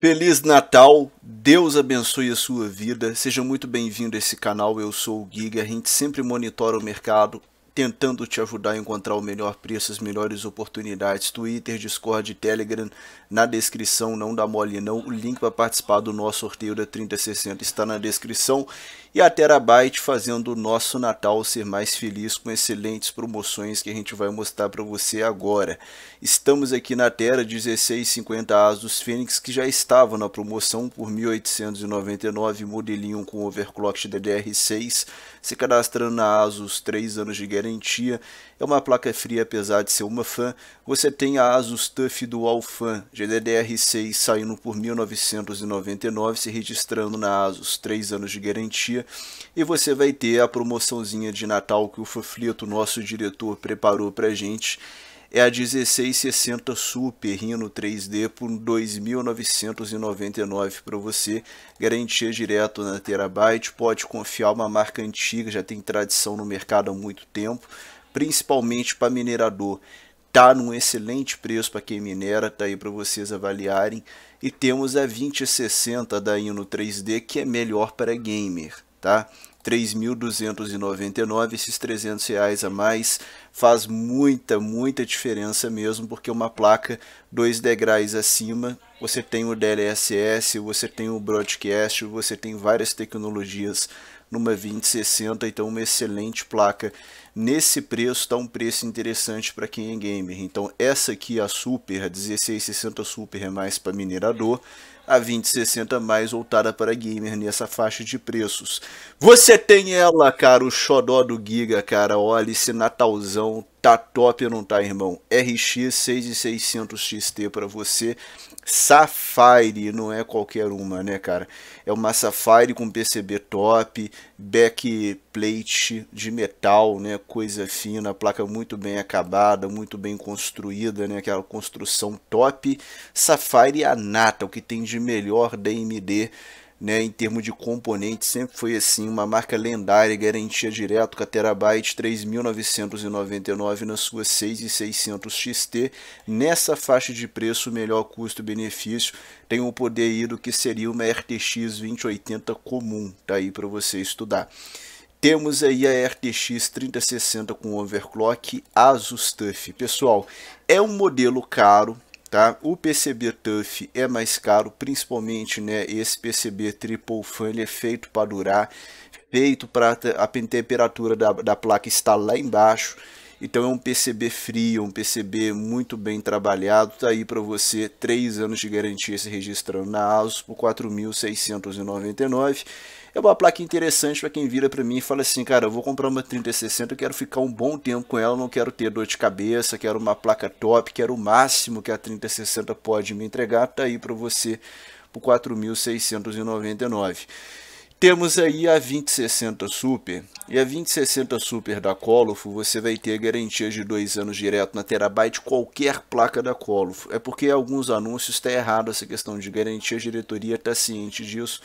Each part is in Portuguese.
Feliz Natal, Deus abençoe a sua vida. Seja muito bem-vindo a esse canal. Eu sou o Giga. A gente sempre monitora o mercado tentando te ajudar a encontrar o melhor preço, as melhores oportunidades. Twitter, Discord, Telegram, na descrição, não dá mole não. O link para participar do nosso sorteio da 3060 está na descrição. E a Terabyte fazendo o nosso Natal ser mais feliz com excelentes promoções que a gente vai mostrar para você agora. Estamos aqui na Terra 1650 Asus Fênix, que já estava na promoção por 1899, modelinho com overclock DDR6 se cadastrando na ASUS, 3 anos de garantia. É uma placa fria, apesar de ser uma fan. Você tem a ASUS TUF Dual Fan GDDR6 saindo por 1999, se registrando na ASUS, 3 anos de garantia. E você vai ter a promoçãozinha de Natal que o Foflito, nosso diretor, preparou a gente é a 1660 Super Rhino 3D por 2.999 para você, garantia direto na Terabyte, pode confiar uma marca antiga, já tem tradição no mercado há muito tempo, principalmente para minerador. Tá num excelente preço para quem minera, tá aí para vocês avaliarem. E temos a 2060 da Hino 3D que é melhor para gamer tá? 3.299, esses 300 reais a mais faz muita, muita diferença mesmo, porque uma placa dois degraus acima, você tem o DLSS, você tem o Broadcast, você tem várias tecnologias numa 2060, então uma excelente placa nesse preço está um preço interessante para quem é gamer. Então essa aqui a Super, a 1660 Super é mais para minerador, a 2060 mais voltada para gamer nessa faixa de preços. Você tem ela, cara, o xodó do Giga, cara, olha esse Natalzão, tá top não tá, irmão? RX 6600 XT para você, Safari, não é qualquer uma, né, cara? É uma Safari com PCB top, backplate de metal, né, coisa fina, placa muito bem acabada, muito bem construída, né, aquela construção top. Safari é a nata, o que tem de melhor da AMD né, em termos de componentes, sempre foi assim, uma marca lendária, garantia direto com a Terabyte 3.999 na sua 6600 XT, nessa faixa de preço, melhor custo-benefício, tem um poder aí do que seria uma RTX 2080 comum, tá aí para você estudar. Temos aí a RTX 3060 com overclock Asus TUF. Pessoal, é um modelo caro, Tá? O PCB TUF é mais caro, principalmente né, esse PCB Triple Fan, ele é feito para durar, feito para a temperatura da, da placa estar lá embaixo. Então é um PCB frio, um PCB muito bem trabalhado, tá aí para você três anos de garantia se registrando na ASUS por 4.699. É uma placa interessante para quem vira para mim e fala assim, cara, eu vou comprar uma 3060, eu quero ficar um bom tempo com ela, não quero ter dor de cabeça, quero uma placa top, quero o máximo que a 3060 pode me entregar, tá aí para você por 4.699. Temos aí a 2060 Super, e a 2060 Super da Colofo você vai ter garantia de dois anos direto na Terabyte qualquer placa da Colofo. É porque alguns anúncios está errado essa questão de garantia, a diretoria está ciente disso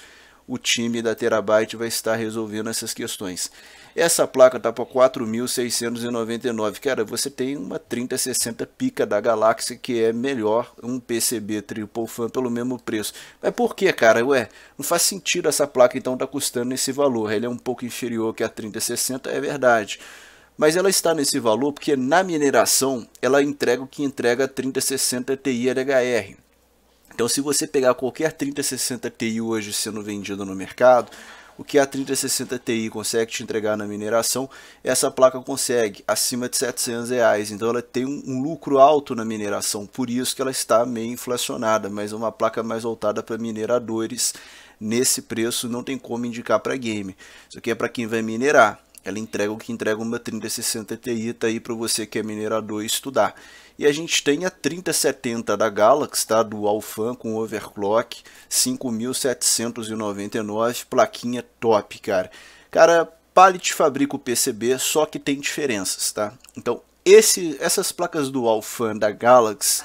o time da Terabyte vai estar resolvendo essas questões. Essa placa está para 4.699. Cara, você tem uma 3060 pica da Galáxia que é melhor um PCB triple fan pelo mesmo preço. Mas por que, cara? Ué, não faz sentido essa placa então tá custando esse valor. Ela é um pouco inferior que a 3060, é verdade. Mas ela está nesse valor porque na mineração ela entrega o que entrega a 3060 Ti LHR. Então, se você pegar qualquer 3060 Ti hoje sendo vendido no mercado, o que a 3060 Ti consegue te entregar na mineração, essa placa consegue acima de 700 reais. Então ela tem um lucro alto na mineração, por isso que ela está meio inflacionada, mas é uma placa mais voltada para mineradores. Nesse preço não tem como indicar para game. Isso aqui é para quem vai minerar. Ela entrega o que entrega uma 3060 Ti, tá aí para você que é minerador estudar. E a gente tem a 3070 da Galaxy, tá? Dual Fan com overclock, 5.799, plaquinha top, cara. Cara, Pallet fabrica o PCB, só que tem diferenças, tá? Então, esse, essas placas Dual Fan da Galaxy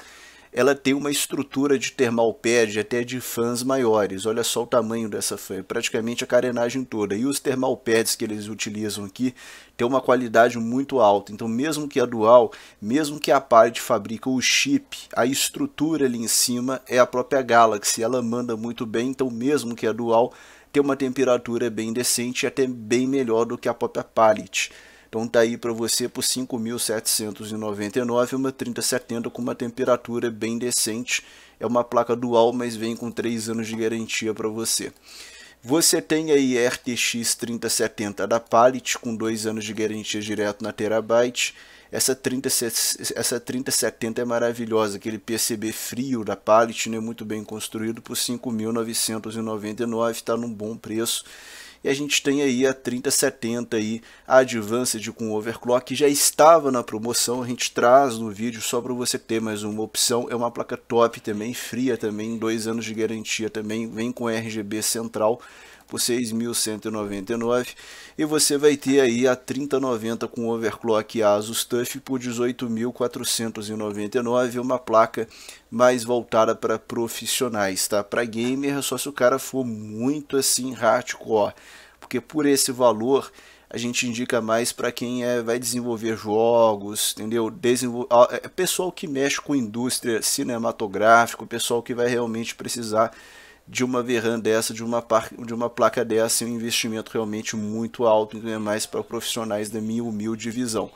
ela tem uma estrutura de thermal pad até de fãs maiores. Olha só o tamanho dessa fã, é praticamente a carenagem toda. E os thermal pads que eles utilizam aqui tem uma qualidade muito alta. Então, mesmo que a Dual, mesmo que a parte fabrica o chip, a estrutura ali em cima é a própria Galaxy, ela manda muito bem. Então, mesmo que a Dual tem uma temperatura bem decente e até bem melhor do que a própria Pallet. Então tá aí para você por 5.799, uma 3070 com uma temperatura bem decente. É uma placa dual, mas vem com 3 anos de garantia para você. Você tem aí a RTX 3070 da Palit com 2 anos de garantia direto na Terabyte. Essa, essa 3070 é maravilhosa, aquele PCB frio da Palit, né, muito bem construído por 5.999, está num bom preço e a gente tem aí a 3070 aí, a Advanced com overclock, que já estava na promoção, a gente traz no vídeo só para você ter mais uma opção, é uma placa top também, fria também, dois anos de garantia também, vem com RGB central, por 6.199 e você vai ter aí a 3090 com overclock ASUS TUF por 18.499, uma placa mais voltada para profissionais, tá? Para gamer, só se o cara for muito assim hardcore, porque por esse valor a gente indica mais para quem é, vai desenvolver jogos, entendeu? Desenvol... É, é pessoal que mexe com indústria cinematográfica, pessoal que vai realmente precisar de uma VRAM dessa, de uma, de uma placa dessa, é um investimento realmente muito alto, ainda é mais para profissionais da minha humilde visão.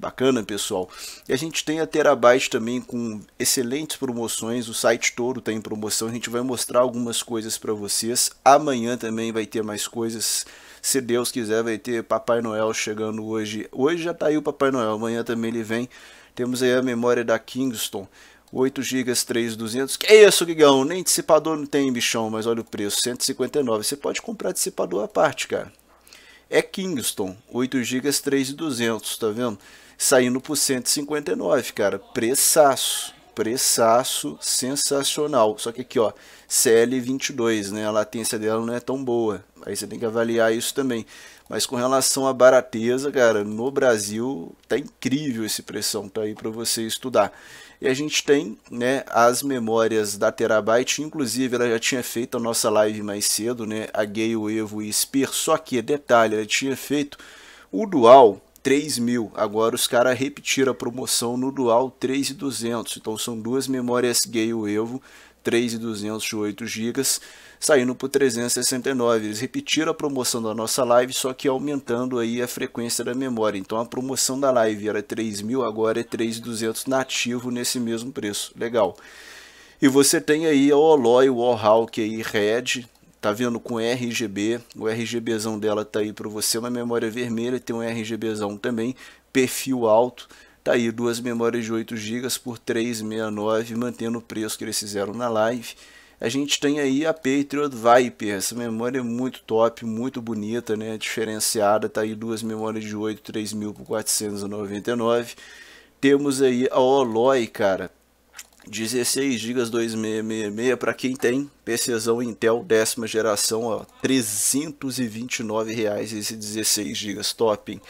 Bacana, pessoal. E a gente tem a Terabyte também com excelentes promoções. O site todo está em promoção. A gente vai mostrar algumas coisas para vocês. Amanhã também vai ter mais coisas. Se Deus quiser, vai ter Papai Noel chegando hoje. Hoje já está aí o Papai Noel. Amanhã também ele vem. Temos aí a memória da Kingston. 8 GB, 3200. Que é isso, Guigão? Nem dissipador não tem, bichão, mas olha o preço, 159. Você pode comprar dissipador à parte, cara. É Kingston, 8 GB, 3200, tá vendo? Saindo por 159, cara. Preçaço, preçaço sensacional. Só que aqui, ó, CL22, né? A latência dela não é tão boa. Aí você tem que avaliar isso também. Mas com relação à barateza, cara, no Brasil tá incrível esse pressão, tá aí para você estudar. E a gente tem né, as memórias da Terabyte, inclusive ela já tinha feito a nossa live mais cedo, né, a Gale, Evo e Spear, só que, detalhe, ela tinha feito o Dual 3000, mil, agora os caras repetiram a promoção no Dual 3200, então são duas memórias Gale Evo, 3200 de 8 GB, saindo por 369. Eles repetiram a promoção da nossa live, só que aumentando aí a frequência da memória. Então a promoção da live era 3.000, agora é 3.200 nativo nesse mesmo preço. Legal. E você tem aí a Oloy Warhawk aí Red, tá vendo com RGB, o RGBzão dela tá aí para você, uma memória vermelha, tem um RGBzão também, perfil alto, tá aí duas memórias de 8 GB por 369, mantendo o preço que eles fizeram na live a gente tem aí a Patriot Viper. Essa memória é muito top, muito bonita, né? Diferenciada, tá aí duas memórias de 8, 3.499, Temos aí a Oloy, cara. 16 GB 2666 para quem tem PCzão Intel décima geração, ó, 329 reais esse 16 GB top. Hein?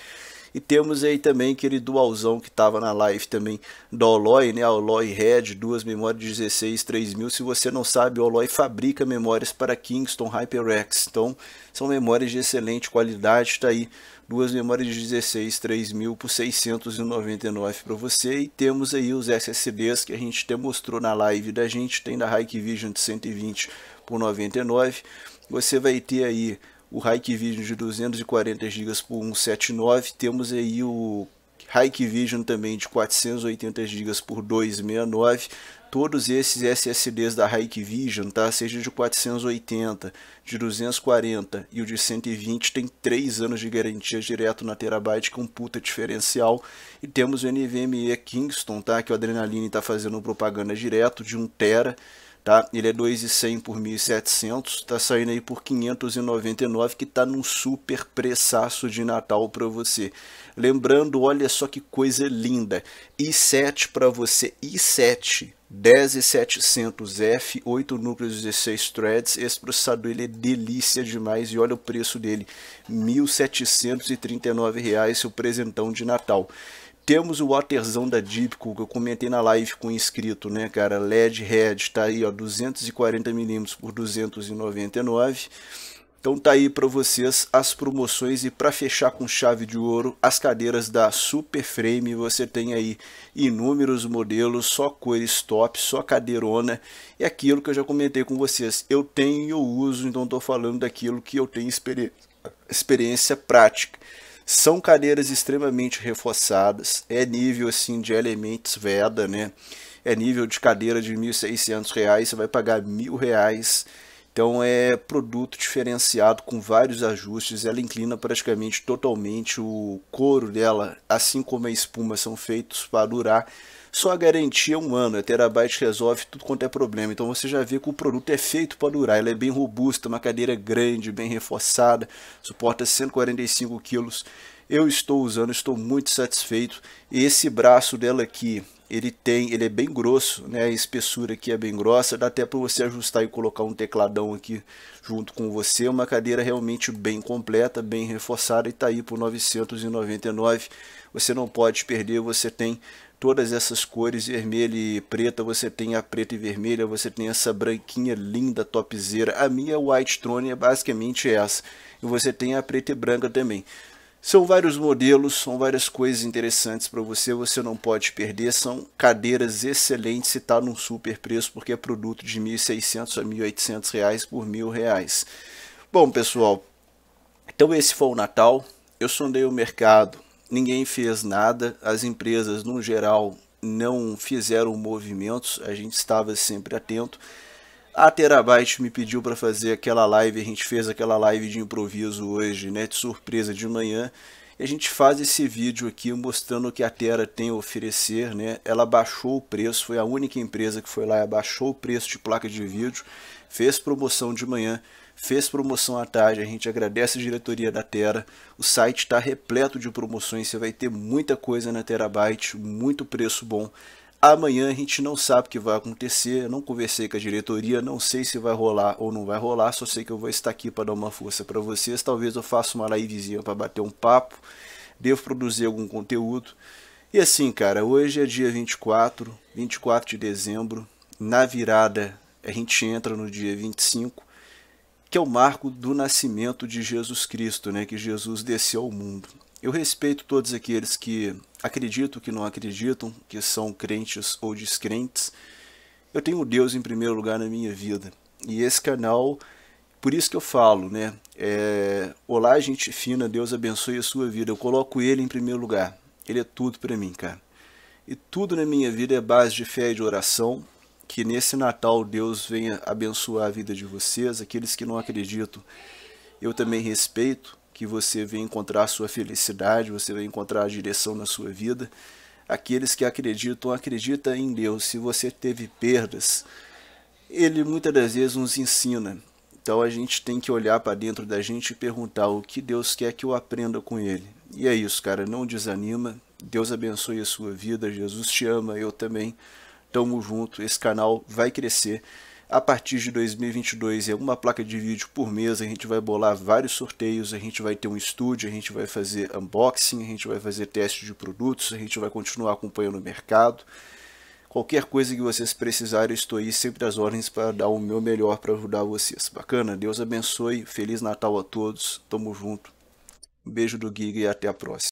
E temos aí também aquele dualzão que estava na live também da Alloy, né? Alloy Red, duas memórias 16, 3000. Se você não sabe, o Alloy fabrica memórias para Kingston HyperX. Então, são memórias de excelente qualidade, está aí duas memórias de 16, 3000 por 699 para você e temos aí os SSDs que a gente te mostrou na live da gente, tem da Hikvision de 120 por 99. Você vai ter aí o Hike Vision de 240 GB por 179, temos aí o Hike Vision também de 480 GB por 269, todos esses SSDs da Hike Vision, tá? Seja de 480, de 240 e o de 120 tem 3 anos de garantia direto na Terabyte, com é um puta diferencial. E temos o NVMe Kingston, tá? Que o Adrenaline está fazendo propaganda direto de 1 tera tá? Ele é 2,100 por 1.700, tá saindo aí por 599, que tá num super pressaço de Natal para você. Lembrando, olha só que coisa linda, i7 para você, i7 10700F, 8 núcleos, 16 threads. Esse processador ele é delícia demais e olha o preço dele, R$ 1.739, seu presentão de Natal. Temos o waterzão da Dipco, que eu comentei na live com o inscrito, né, cara? LED Red, tá aí, ó, 240mm por 299. Então tá aí para vocês as promoções e para fechar com chave de ouro as cadeiras da Super Frame, você tem aí inúmeros modelos, só cores top, só cadeirona e aquilo que eu já comentei com vocês, eu tenho e eu uso, então estou falando daquilo que eu tenho experi experiência prática. São cadeiras extremamente reforçadas, é nível assim de elementos Veda, né? É nível de cadeira de R$ 1.600, você vai pagar R$ 1.000. Então é produto diferenciado com vários ajustes, ela inclina praticamente totalmente o couro dela, assim como a espuma são feitos para durar só a garantia é um ano, a Terabyte resolve tudo quanto é problema, então você já vê que o produto é feito para durar, ela é bem robusta, é uma cadeira grande, bem reforçada, suporta 145 quilos. Eu estou usando, estou muito satisfeito. Esse braço dela aqui, ele tem, ele é bem grosso, né? A espessura aqui é bem grossa, dá até para você ajustar e colocar um tecladão aqui junto com você. Uma cadeira realmente bem completa, bem reforçada e está aí por 999. Você não pode perder, você tem todas essas cores, vermelha e preta, você tem a preta e vermelha, você tem essa branquinha linda, topzera. A minha White Throne é basicamente essa. E você tem a preta e branca também. São vários modelos, são várias coisas interessantes para você, você não pode perder. São cadeiras excelentes se está num super preço, porque é produto de R$ 1.600 a R$ 1.800 reais por R$ 1.000. Reais. Bom, pessoal, então esse foi o Natal. Eu sondei o mercado ninguém fez nada, as empresas no geral não fizeram movimentos, a gente estava sempre atento. A Terabyte me pediu para fazer aquela live, a gente fez aquela live de improviso hoje, né, de surpresa de manhã. E a gente faz esse vídeo aqui mostrando o que a Terra tem a oferecer, né? Ela baixou o preço, foi a única empresa que foi lá e abaixou o preço de placa de vídeo, fez promoção de manhã fez promoção à tarde, a gente agradece a diretoria da Terra. O site está repleto de promoções, você vai ter muita coisa na Terabyte, muito preço bom. Amanhã a gente não sabe o que vai acontecer, eu não conversei com a diretoria, não sei se vai rolar ou não vai rolar, só sei que eu vou estar aqui para dar uma força para vocês. Talvez eu faça uma livezinha para bater um papo, devo produzir algum conteúdo. E assim, cara, hoje é dia 24, 24 de dezembro, na virada a gente entra no dia 25, que é o marco do nascimento de Jesus Cristo, né, que Jesus desceu ao mundo. Eu respeito todos aqueles que acreditam, que não acreditam, que são crentes ou descrentes. Eu tenho Deus em primeiro lugar na minha vida. E esse canal, por isso que eu falo, né? É, Olá, gente fina, Deus abençoe a sua vida. Eu coloco ele em primeiro lugar. Ele é tudo para mim, cara. E tudo na minha vida é base de fé e de oração que nesse Natal Deus venha abençoar a vida de vocês, aqueles que não acreditam. Eu também respeito que você venha encontrar sua felicidade, você venha encontrar a direção na sua vida. Aqueles que acreditam, acredita em Deus. Se você teve perdas, ele muitas das vezes nos ensina. Então a gente tem que olhar para dentro da gente e perguntar o que Deus quer que eu aprenda com ele. E é isso, cara, não desanima. Deus abençoe a sua vida. Jesus te ama, eu também. Tamo junto, esse canal vai crescer. A partir de 2022 é uma placa de vídeo por mês, a gente vai bolar vários sorteios, a gente vai ter um estúdio, a gente vai fazer unboxing, a gente vai fazer teste de produtos, a gente vai continuar acompanhando o mercado. Qualquer coisa que vocês precisarem, estou aí sempre às ordens para dar o meu melhor para ajudar vocês. Bacana? Deus abençoe, Feliz Natal a todos, tamo junto. Um beijo do Giga e até a próxima.